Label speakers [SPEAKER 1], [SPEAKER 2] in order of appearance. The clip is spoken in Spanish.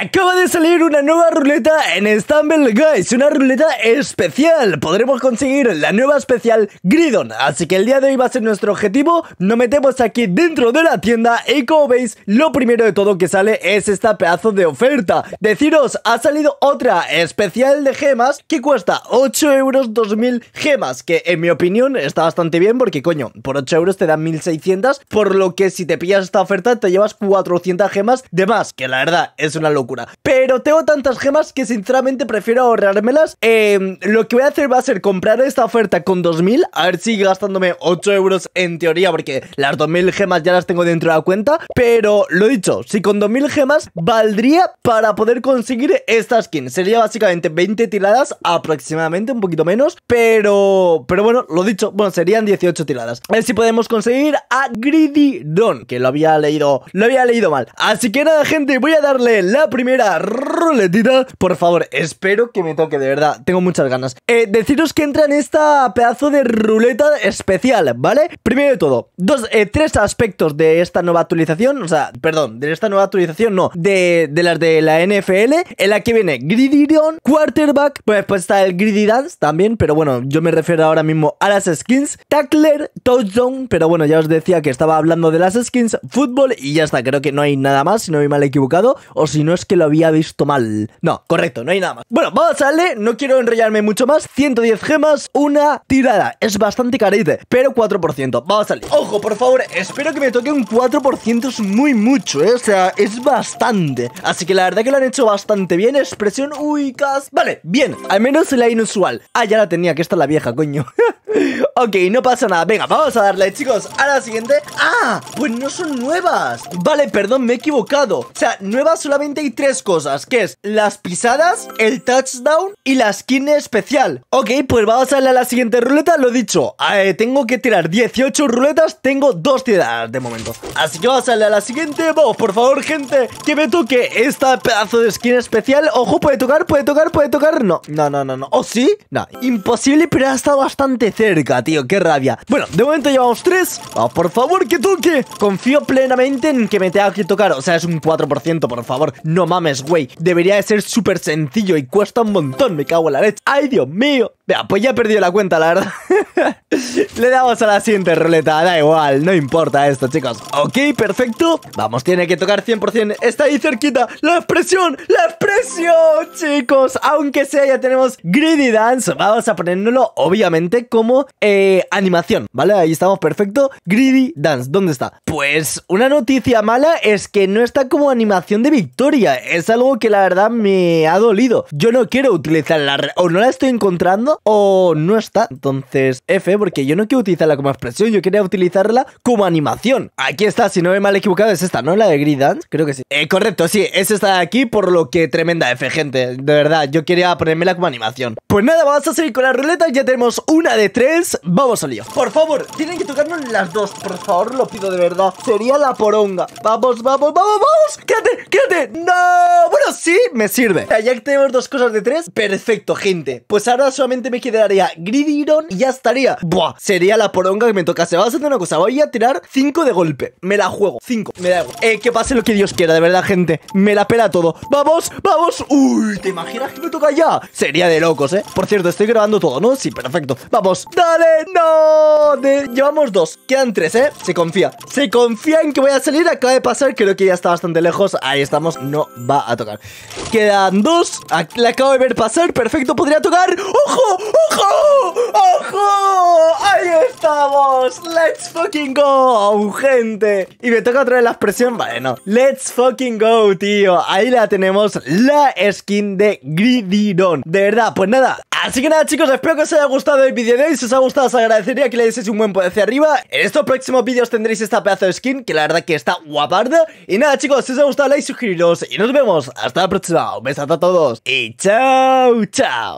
[SPEAKER 1] Acaba de salir una nueva ruleta en Stumble Guys, una ruleta especial. Podremos conseguir la nueva especial Gridon, así que el día de hoy va a ser nuestro objetivo. Nos metemos aquí dentro de la tienda y como veis, lo primero de todo que sale es esta pedazo de oferta. Deciros, ha salido otra especial de gemas que cuesta 8 euros 2000 gemas, que en mi opinión está bastante bien porque coño, por 8 euros te dan 1600, por lo que si te pillas esta oferta te llevas 400 gemas de más, que la verdad es una locura pero tengo tantas gemas que sinceramente prefiero ahorrármelas. Em, lo que voy a hacer va a ser comprar esta oferta con 2000. A ver si gastándome 8 euros en teoría, porque las 2000 gemas ya las tengo dentro de la cuenta. Pero lo dicho, si con 2000 gemas valdría para poder conseguir esta skin. Sería básicamente 20 tiradas aproximadamente, un poquito menos. Pero, pero bueno, lo dicho, bueno, serían 18 tiradas. A ver si podemos conseguir a Greedy Don, que lo había leído, lo había leído mal. Así que nada, gente, voy a darle la primera ruletita. Por favor, espero que me toque, de verdad. Tengo muchas ganas. Eh, deciros que entra en esta pedazo de ruleta especial, ¿vale? Primero de todo, dos, eh, tres aspectos de esta nueva actualización. O sea, perdón, de esta nueva actualización, no. De, de las de la NFL, en la que viene Gridiron, Quarterback. Pues después pues está el Greedy Dance también, pero bueno, yo me refiero ahora mismo a las skins. Tackler, Touchdown, pero bueno, ya os decía que estaba hablando de las skins, fútbol y ya está. Creo que no hay nada más, si no me mal equivocado. O si no es que lo había visto mal. No, correcto, no hay nada más. Bueno, vamos a darle, no quiero enrollarme mucho más. 110 gemas, una tirada. Es bastante carete, pero 4%. Vamos a darle. Ojo, por favor, espero que me toque un 4%. Es muy mucho, ¿eh? O sea, es bastante. Así que la verdad que lo han hecho bastante bien. Expresión, uy, cas. Vale, bien. Al menos la inusual. Ah, ya la tenía, que esta la vieja, coño. Ok, no pasa nada. Venga, vamos a darle, chicos, a la siguiente. ¡Ah! Pues no son nuevas. Vale, perdón, me he equivocado. O sea, nuevas solamente hay tres cosas, que es las pisadas, el touchdown y la skin especial. Ok, pues vamos a darle a la siguiente ruleta. Lo dicho, eh, tengo que tirar 18 ruletas, tengo dos tiradas de momento. Así que vamos a darle a la siguiente. Vamos, por favor, gente, que me toque esta pedazo de skin especial. Ojo, puede tocar, puede tocar, puede tocar. No, no, no, no, ¿O ¿Oh, sí? No, imposible, pero ha estado bastante cerca cerca, tío. Qué rabia. Bueno, de momento llevamos tres. vamos por favor, que toque. Confío plenamente en que me tenga que tocar. O sea, es un 4%, por favor. No mames, güey. Debería de ser súper sencillo y cuesta un montón. Me cago en la leche. ¡Ay, Dios mío! Vea, pues ya he perdido la cuenta, la verdad. Le damos a la siguiente ruleta. Da igual, no importa esto, chicos. Ok, perfecto. Vamos, tiene que tocar 100%. Está ahí cerquita. ¡La expresión! ¡La expresión, chicos! Aunque sea, ya tenemos Greedy Dance. Vamos a ponérnoslo, obviamente, como eh, animación, ¿vale? Ahí estamos, perfecto. Greedy Dance, ¿dónde está? Pues una noticia mala es que no está como animación de victoria. Es algo que la verdad me ha dolido. Yo no quiero utilizarla, o no la estoy encontrando, o no está. Entonces, F, porque yo no quiero utilizarla como expresión, yo quería utilizarla como animación. Aquí está, si no me he mal equivocado, es esta, ¿no? La de Greedy Dance, creo que sí. Eh, correcto, sí, es esta de aquí, por lo que tremenda F, gente. De verdad, yo quería ponérmela como animación. Pues nada, vamos a seguir con la ruleta. Ya tenemos una de tres, vamos al lío. Por favor, tienen que tocarnos las dos. Por favor, lo pido de verdad. Sería la poronga. Vamos, vamos, vamos, vamos. Quédate, quédate. No. Bueno, sí, me sirve. Ya que tenemos dos cosas de tres, perfecto, gente. Pues ahora solamente me quedaría Gridiron y ya estaría. Buah, sería la poronga que me tocase. Vamos a hacer una cosa. Voy a tirar cinco de golpe. Me la juego. Cinco. Me da igual. Eh, que pase lo que Dios quiera, de verdad, gente. Me la pela todo. Vamos, vamos. Uy, ¿te imaginas que me toca ya? Sería de locos, ¿eh? Por cierto, estoy grabando todo, ¿no? Sí, perfecto. Vamos, ¡Dale! ¡No! Llevamos dos. Quedan tres, ¿eh? Se confía. Se confía en que voy a salir. Acaba de pasar. Creo que ya está bastante lejos. Ahí estamos. No va a tocar. Quedan dos. la acabo de ver pasar. Perfecto. Podría tocar. ¡Ojo! ¡Ojo! ¡Ojo! ¡Ahí estamos! ¡Let's fucking go! ¡Gente! Y me toca otra vez la expresión. Vale, no. ¡Let's fucking go, tío! Ahí la tenemos. La skin de Gridiron. De verdad, pues nada. Así que nada chicos, espero que os haya gustado el vídeo de hoy Si os ha gustado os agradecería que le deis un buen poder hacia arriba En estos próximos vídeos tendréis esta pedazo de skin Que la verdad que está guaparda Y nada chicos, si os ha gustado like, suscribiros Y nos vemos hasta la próxima, un besazo a todos Y chao, chao